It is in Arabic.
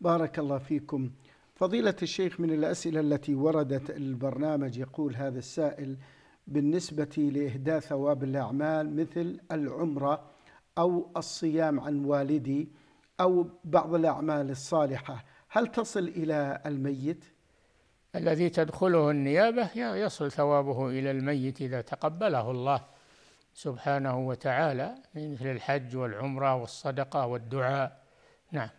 بارك الله فيكم فضيلة الشيخ من الأسئلة التي وردت البرنامج يقول هذا السائل بالنسبة لإهداء ثواب الأعمال مثل العمرة أو الصيام عن والدي أو بعض الأعمال الصالحة هل تصل إلى الميت؟ الذي تدخله النيابة يصل ثوابه إلى الميت إذا تقبله الله سبحانه وتعالى مثل الحج والعمرة والصدقة والدعاء نعم